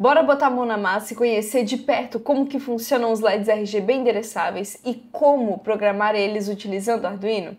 Bora botar a mão na massa e conhecer de perto como que funcionam os LEDs RGB endereçáveis e como programar eles utilizando o Arduino?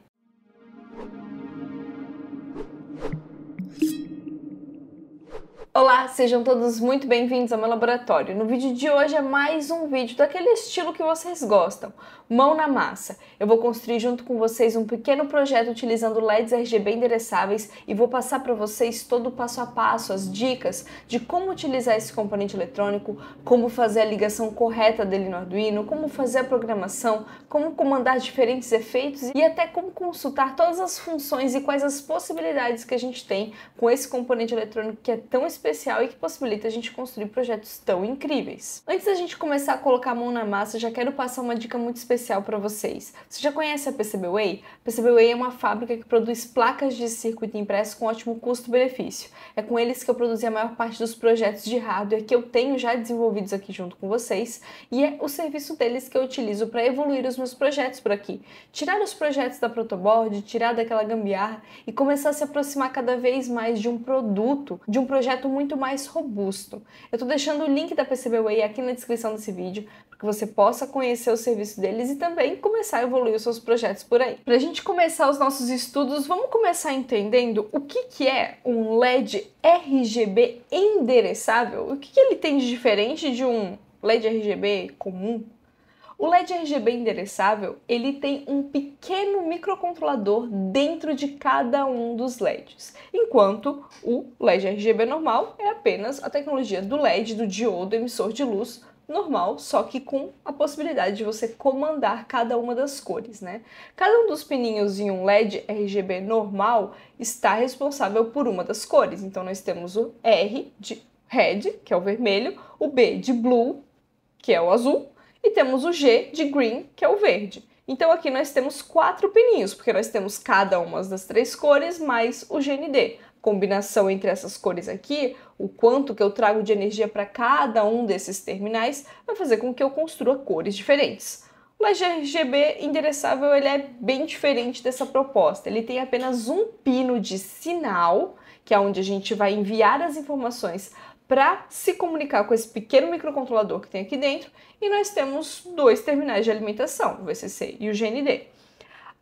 Olá, sejam todos muito bem-vindos ao meu laboratório. No vídeo de hoje é mais um vídeo daquele estilo que vocês gostam, mão na massa. Eu vou construir junto com vocês um pequeno projeto utilizando LEDs RGB endereçáveis e vou passar para vocês todo o passo a passo, as dicas de como utilizar esse componente eletrônico, como fazer a ligação correta dele no Arduino, como fazer a programação, como comandar diferentes efeitos e até como consultar todas as funções e quais as possibilidades que a gente tem com esse componente eletrônico que é tão específico especial e que possibilita a gente construir projetos tão incríveis. Antes da gente começar a colocar a mão na massa, já quero passar uma dica muito especial para vocês. Você já conhece a PCBWay? PCBWay é uma fábrica que produz placas de circuito impresso com ótimo custo-benefício. É com eles que eu produzi a maior parte dos projetos de hardware que eu tenho já desenvolvidos aqui junto com vocês e é o serviço deles que eu utilizo para evoluir os meus projetos por aqui. Tirar os projetos da protoboard, tirar daquela gambiarra e começar a se aproximar cada vez mais de um produto, de um projeto muito muito mais robusto. Eu estou deixando o link da PCBWay aqui na descrição desse vídeo para que você possa conhecer o serviço deles e também começar a evoluir os seus projetos por aí. Para a gente começar os nossos estudos, vamos começar entendendo o que, que é um LED RGB endereçável? O que, que ele tem de diferente de um LED RGB comum? O LED RGB endereçável, ele tem um pequeno microcontrolador dentro de cada um dos LEDs, enquanto o LED RGB normal é apenas a tecnologia do LED, do diodo emissor de luz normal, só que com a possibilidade de você comandar cada uma das cores, né? Cada um dos pininhos em um LED RGB normal está responsável por uma das cores. Então nós temos o R de red, que é o vermelho, o B de blue, que é o azul, e temos o G de green, que é o verde. Então aqui nós temos quatro pininhos, porque nós temos cada uma das três cores mais o GND. combinação entre essas cores aqui, o quanto que eu trago de energia para cada um desses terminais, vai fazer com que eu construa cores diferentes. O RGB endereçável ele é bem diferente dessa proposta. Ele tem apenas um pino de sinal, que é onde a gente vai enviar as informações para se comunicar com esse pequeno microcontrolador que tem aqui dentro, e nós temos dois terminais de alimentação, o VCC e o GND.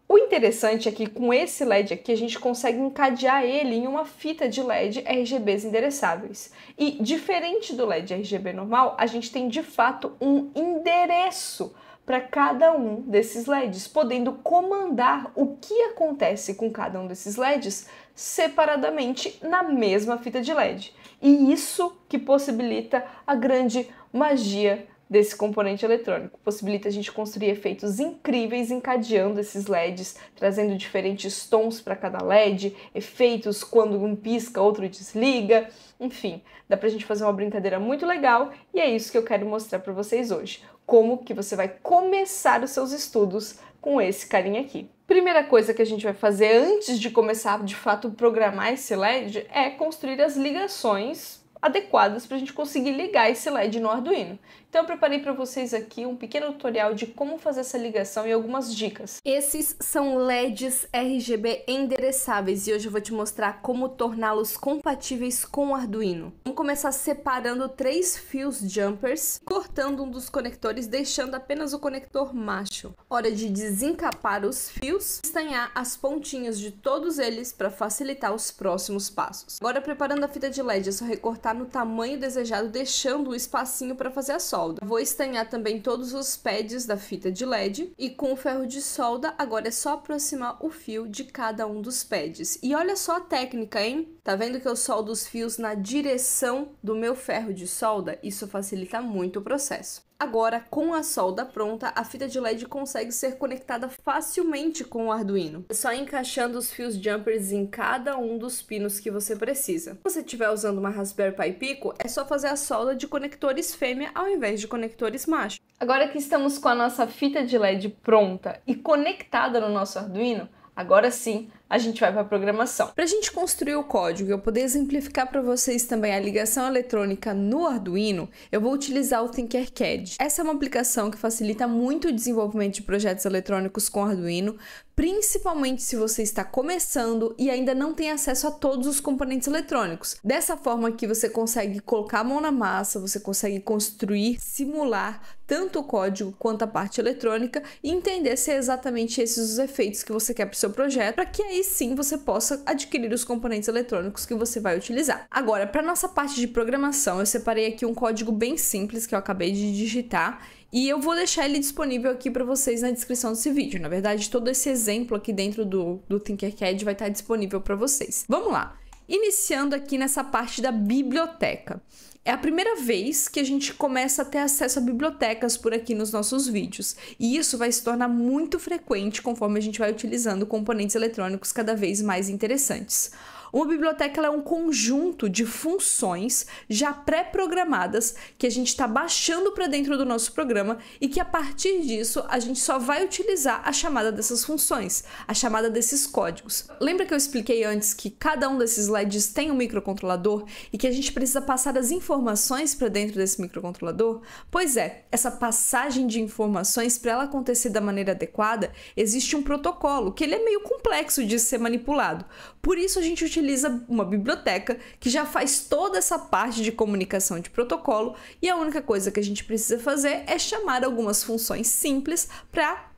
O interessante é que com esse LED aqui a gente consegue encadear ele em uma fita de LED RGBs endereçáveis. E diferente do LED RGB normal, a gente tem de fato um endereço para cada um desses LEDs, podendo comandar o que acontece com cada um desses LEDs separadamente na mesma fita de LED. E isso que possibilita a grande magia desse componente eletrônico. Possibilita a gente construir efeitos incríveis encadeando esses LEDs, trazendo diferentes tons para cada LED, efeitos quando um pisca, outro desliga, enfim, dá para a gente fazer uma brincadeira muito legal e é isso que eu quero mostrar para vocês hoje como que você vai começar os seus estudos com esse carinha aqui. Primeira coisa que a gente vai fazer antes de começar de fato programar esse LED é construir as ligações adequadas para a gente conseguir ligar esse LED no Arduino. Então eu preparei para vocês aqui um pequeno tutorial de como fazer essa ligação e algumas dicas. Esses são LEDs RGB endereçáveis e hoje eu vou te mostrar como torná-los compatíveis com o Arduino. Vamos começar separando três fios jumpers, cortando um dos conectores, deixando apenas o conector macho. Hora de desencapar os fios, estanhar as pontinhas de todos eles para facilitar os próximos passos. Agora preparando a fita de LED, é só recortar Tá no tamanho desejado, deixando um espacinho para fazer a solda. Vou estanhar também todos os pads da fita de LED e com o ferro de solda agora é só aproximar o fio de cada um dos pads. E olha só a técnica, hein? Tá vendo que eu soldo os fios na direção do meu ferro de solda? Isso facilita muito o processo. Agora, com a solda pronta, a fita de LED consegue ser conectada facilmente com o Arduino, é só encaixando os fios jumpers em cada um dos pinos que você precisa. Se você estiver usando uma Raspberry Pi Pico, é só fazer a solda de conectores fêmea ao invés de conectores macho. Agora que estamos com a nossa fita de LED pronta e conectada no nosso Arduino, agora sim a gente vai para a programação. Para a gente construir o código e eu poder exemplificar para vocês também a ligação eletrônica no Arduino, eu vou utilizar o Tinkercad. Essa é uma aplicação que facilita muito o desenvolvimento de projetos eletrônicos com Arduino, principalmente se você está começando e ainda não tem acesso a todos os componentes eletrônicos. Dessa forma que você consegue colocar a mão na massa, você consegue construir, simular tanto o código quanto a parte eletrônica e entender se é exatamente esses os efeitos que você quer para o seu projeto, para que aí sim você possa adquirir os componentes eletrônicos que você vai utilizar. Agora, para nossa parte de programação, eu separei aqui um código bem simples que eu acabei de digitar e eu vou deixar ele disponível aqui para vocês na descrição desse vídeo. Na verdade, todo esse exemplo aqui dentro do, do Tinkercad vai estar tá disponível para vocês. Vamos lá! Iniciando aqui nessa parte da biblioteca. É a primeira vez que a gente começa a ter acesso a bibliotecas por aqui nos nossos vídeos, e isso vai se tornar muito frequente conforme a gente vai utilizando componentes eletrônicos cada vez mais interessantes. Uma biblioteca é um conjunto de funções já pré-programadas que a gente está baixando para dentro do nosso programa e que a partir disso a gente só vai utilizar a chamada dessas funções, a chamada desses códigos. Lembra que eu expliquei antes que cada um desses LEDs tem um microcontrolador e que a gente precisa passar as informações para dentro desse microcontrolador? Pois é, essa passagem de informações para ela acontecer da maneira adequada, existe um protocolo que ele é meio complexo de ser manipulado. Por isso a gente utiliza utiliza uma biblioteca que já faz toda essa parte de comunicação de protocolo e a única coisa que a gente precisa fazer é chamar algumas funções simples para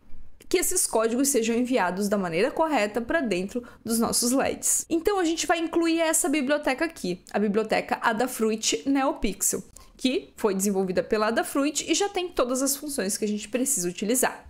que esses códigos sejam enviados da maneira correta para dentro dos nossos LEDs. Então a gente vai incluir essa biblioteca aqui, a biblioteca Adafruit NeoPixel, que foi desenvolvida pela Adafruit e já tem todas as funções que a gente precisa utilizar.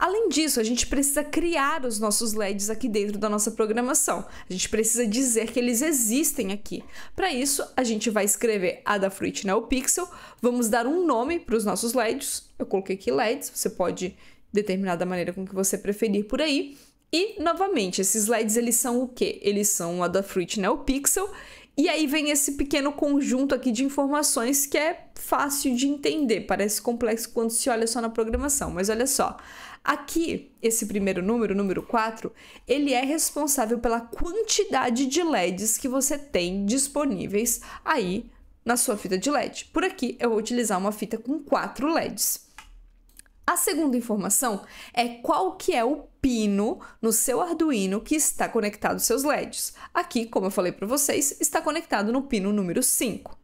Além disso, a gente precisa criar os nossos LEDs aqui dentro da nossa programação. A gente precisa dizer que eles existem aqui. Para isso, a gente vai escrever Adafruit NeoPixel, vamos dar um nome para os nossos LEDs. Eu coloquei aqui LEDs, você pode determinar da maneira com que você preferir por aí. E, novamente, esses LEDs, eles são o quê? Eles são o Adafruit NeoPixel e aí vem esse pequeno conjunto aqui de informações que é fácil de entender, parece complexo quando se olha só na programação, mas olha só. Aqui, esse primeiro número, número 4, ele é responsável pela quantidade de LEDs que você tem disponíveis aí na sua fita de LED. Por aqui, eu vou utilizar uma fita com 4 LEDs. A segunda informação é qual que é o pino no seu Arduino que está conectado aos seus LEDs. Aqui, como eu falei para vocês, está conectado no pino número 5.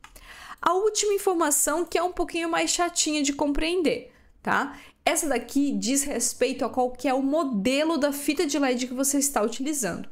A última informação que é um pouquinho mais chatinha de compreender, tá? Essa daqui diz respeito a qual que é o modelo da fita de LED que você está utilizando.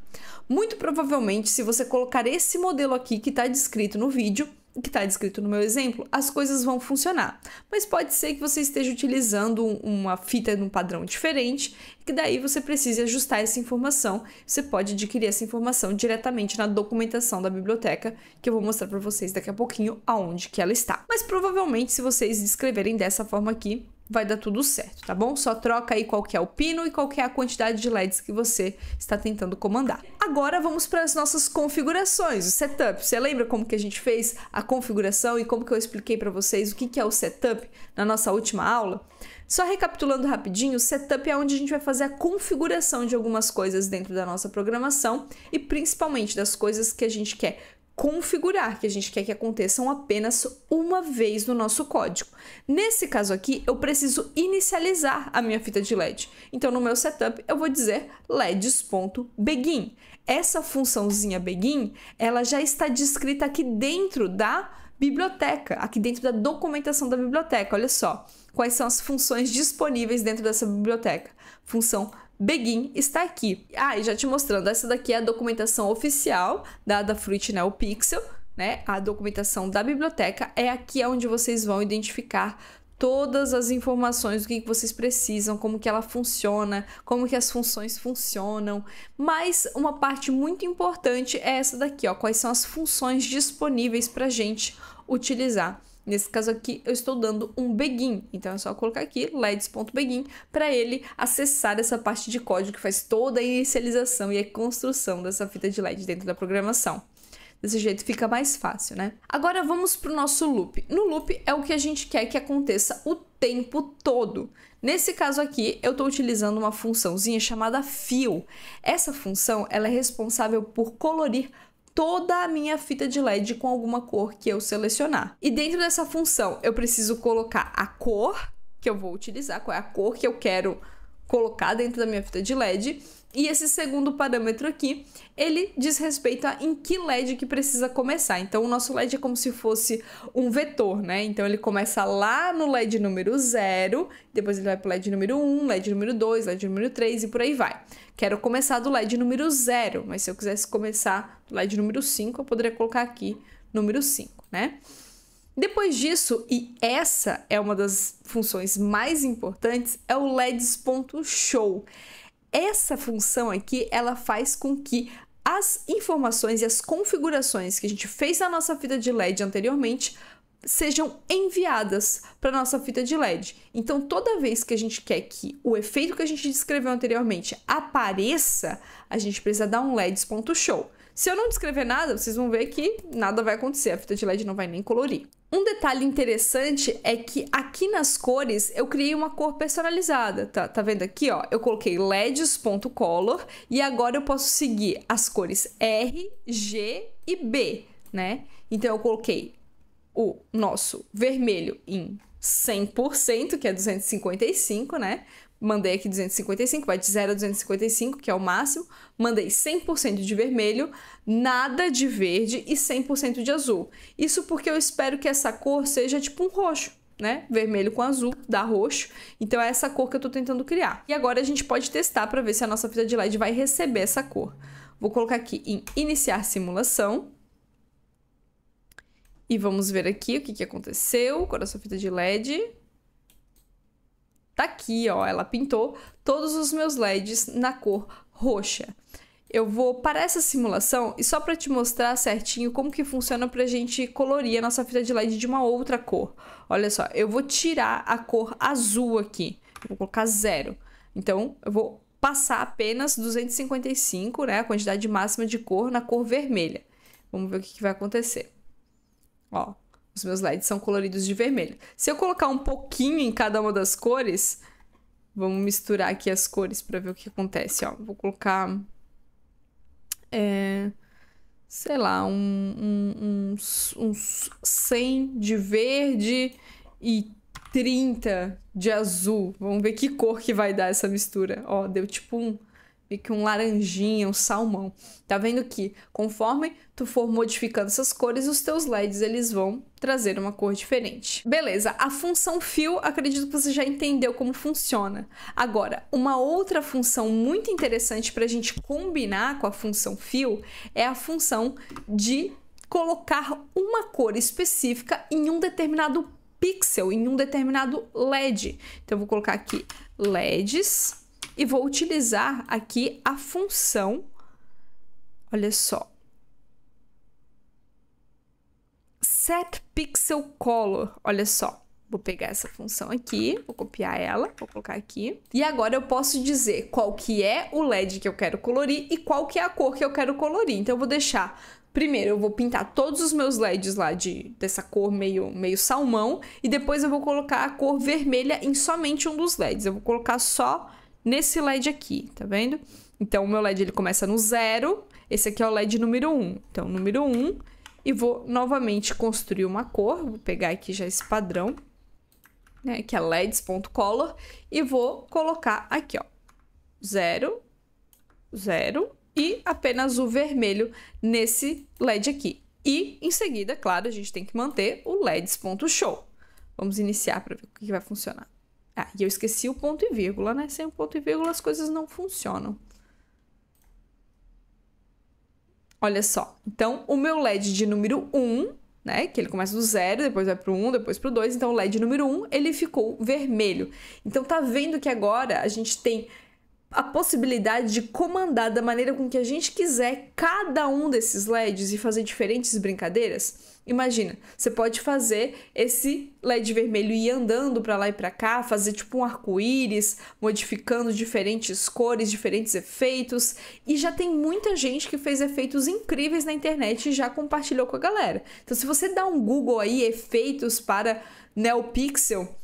Muito provavelmente, se você colocar esse modelo aqui que está descrito no vídeo, que está descrito no meu exemplo, as coisas vão funcionar. Mas pode ser que você esteja utilizando uma fita de um padrão diferente, que daí você precise ajustar essa informação. Você pode adquirir essa informação diretamente na documentação da biblioteca, que eu vou mostrar para vocês daqui a pouquinho aonde que ela está. Mas provavelmente se vocês descreverem dessa forma aqui, vai dar tudo certo, tá bom? Só troca aí qual é o pino e qual é a quantidade de LEDs que você está tentando comandar. Agora vamos para as nossas configurações, o setup. Você lembra como que a gente fez a configuração e como que eu expliquei para vocês o que, que é o setup na nossa última aula? Só recapitulando rapidinho, o setup é onde a gente vai fazer a configuração de algumas coisas dentro da nossa programação e principalmente das coisas que a gente quer configurar, que a gente quer que aconteçam apenas uma vez no nosso código. Nesse caso aqui, eu preciso inicializar a minha fita de LED. Então, no meu setup, eu vou dizer LEDs.begin. Essa funçãozinha begin, ela já está descrita aqui dentro da biblioteca, aqui dentro da documentação da biblioteca. Olha só, quais são as funções disponíveis dentro dessa biblioteca. Função Begin está aqui. Ah, e já te mostrando, essa daqui é a documentação oficial da Adafruit Neo Pixel, né? A documentação da biblioteca é aqui é onde vocês vão identificar todas as informações do que vocês precisam, como que ela funciona, como que as funções funcionam. Mas uma parte muito importante é essa daqui, ó, quais são as funções disponíveis para gente utilizar. Nesse caso aqui, eu estou dando um begin. Então é só colocar aqui leds.begin para ele acessar essa parte de código que faz toda a inicialização e a construção dessa fita de LED dentro da programação. Desse jeito fica mais fácil, né? Agora vamos para o nosso loop. No loop é o que a gente quer que aconteça o tempo todo. Nesse caso aqui, eu estou utilizando uma funçãozinha chamada fill. Essa função ela é responsável por colorir toda a minha fita de LED com alguma cor que eu selecionar. E dentro dessa função, eu preciso colocar a cor que eu vou utilizar, qual é a cor que eu quero colocar dentro da minha fita de LED. E esse segundo parâmetro aqui, ele diz respeito a em que LED que precisa começar. Então, o nosso LED é como se fosse um vetor, né? Então, ele começa lá no LED número 0, depois ele vai para o LED número 1, um, LED número 2, LED número 3 e por aí vai. Quero começar do LED número 0, mas se eu quisesse começar do LED número 5, eu poderia colocar aqui número 5, né? Depois disso, e essa é uma das funções mais importantes, é o LEDs.show. Essa função aqui, ela faz com que as informações e as configurações que a gente fez na nossa fita de LED anteriormente sejam enviadas para nossa fita de LED. Então, toda vez que a gente quer que o efeito que a gente descreveu anteriormente apareça, a gente precisa dar um LEDs.show. Se eu não descrever nada, vocês vão ver que nada vai acontecer, a fita de LED não vai nem colorir. Um detalhe interessante é que aqui nas cores eu criei uma cor personalizada, tá? Tá vendo aqui, ó? Eu coloquei leds.color e agora eu posso seguir as cores R, G e B, né? Então eu coloquei o nosso vermelho em 100%, que é 255, né? mandei aqui 255, vai de 0 a 255, que é o máximo, mandei 100% de vermelho, nada de verde e 100% de azul. Isso porque eu espero que essa cor seja tipo um roxo, né? Vermelho com azul, dá roxo. Então é essa cor que eu tô tentando criar. E agora a gente pode testar para ver se a nossa fita de LED vai receber essa cor. Vou colocar aqui em iniciar simulação. E vamos ver aqui o que, que aconteceu com a nossa fita de LED. Tá aqui, ó, ela pintou todos os meus LEDs na cor roxa. Eu vou para essa simulação e só para te mostrar certinho como que funciona para a gente colorir a nossa fita de LED de uma outra cor. Olha só, eu vou tirar a cor azul aqui, vou colocar zero. Então, eu vou passar apenas 255, né, a quantidade máxima de cor, na cor vermelha. Vamos ver o que, que vai acontecer. Ó, os meus LEDs são coloridos de vermelho. Se eu colocar um pouquinho em cada uma das cores, vamos misturar aqui as cores para ver o que acontece, ó. Vou colocar, é, sei lá, um, uns, 100 de verde e 30 de azul. Vamos ver que cor que vai dar essa mistura. Ó, deu tipo um e que um laranjinha, um salmão. Tá vendo que conforme tu for modificando essas cores, os teus LEDs eles vão trazer uma cor diferente. Beleza, a função fill, acredito que você já entendeu como funciona. Agora, uma outra função muito interessante para a gente combinar com a função fill é a função de colocar uma cor específica em um determinado pixel, em um determinado LED. Então, eu vou colocar aqui LEDs e vou utilizar aqui a função, olha só, setPixelColor, olha só. Vou pegar essa função aqui, vou copiar ela, vou colocar aqui. E agora eu posso dizer qual que é o LED que eu quero colorir e qual que é a cor que eu quero colorir. Então eu vou deixar... Primeiro eu vou pintar todos os meus LEDs lá de, dessa cor meio, meio salmão e depois eu vou colocar a cor vermelha em somente um dos LEDs. Eu vou colocar só nesse LED aqui, tá vendo? Então, o meu LED ele começa no zero, esse aqui é o LED número 1. Um. Então, número 1, um, e vou novamente construir uma cor, vou pegar aqui já esse padrão, né, que é leds.color, e vou colocar aqui, ó, zero, zero e apenas o vermelho nesse LED aqui. E, em seguida, claro, a gente tem que manter o leds.show. Vamos iniciar para ver o que vai funcionar. Ah, e eu esqueci o ponto e vírgula, né? Sem o ponto e vírgula as coisas não funcionam. Olha só. Então, o meu LED de número 1, né? Que ele começa do zero, depois vai pro 1, depois pro 2. Então, o LED número 1, ele ficou vermelho. Então, tá vendo que agora a gente tem a possibilidade de comandar da maneira com que a gente quiser cada um desses LEDs e fazer diferentes brincadeiras. Imagina, você pode fazer esse LED vermelho ir andando para lá e para cá, fazer tipo um arco-íris, modificando diferentes cores, diferentes efeitos. E já tem muita gente que fez efeitos incríveis na internet e já compartilhou com a galera. Então, se você dá um Google aí, efeitos para NeoPixel,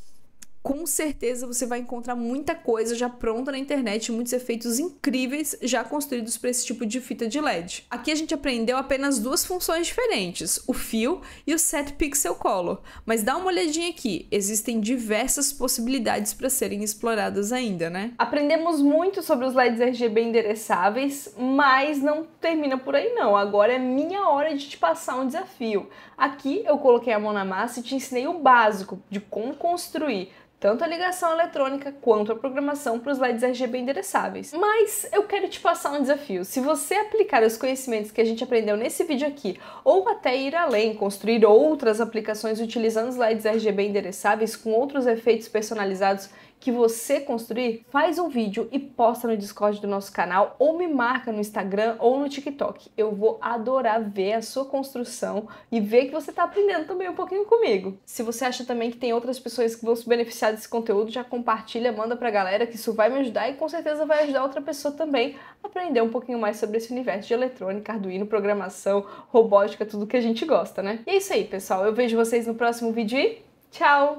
com certeza você vai encontrar muita coisa já pronta na internet, muitos efeitos incríveis já construídos para esse tipo de fita de LED. Aqui a gente aprendeu apenas duas funções diferentes, o fio e o Set Pixel Color, mas dá uma olhadinha aqui, existem diversas possibilidades para serem exploradas ainda, né? Aprendemos muito sobre os LEDs RGB endereçáveis, mas não termina por aí não, agora é minha hora de te passar um desafio. Aqui eu coloquei a mão na massa e te ensinei o básico de como construir tanto a ligação eletrônica quanto a programação para os LEDs RGB endereçáveis. Mas eu quero te passar um desafio. Se você aplicar os conhecimentos que a gente aprendeu nesse vídeo aqui, ou até ir além, construir outras aplicações utilizando os LEDs RGB endereçáveis com outros efeitos personalizados que você construir, faz um vídeo e posta no Discord do nosso canal ou me marca no Instagram ou no TikTok. Eu vou adorar ver a sua construção e ver que você está aprendendo também um pouquinho comigo. Se você acha também que tem outras pessoas que vão se beneficiar desse conteúdo, já compartilha, manda para a galera que isso vai me ajudar e com certeza vai ajudar outra pessoa também a aprender um pouquinho mais sobre esse universo de eletrônica, Arduino, programação, robótica, tudo que a gente gosta, né? E é isso aí, pessoal. Eu vejo vocês no próximo vídeo e tchau!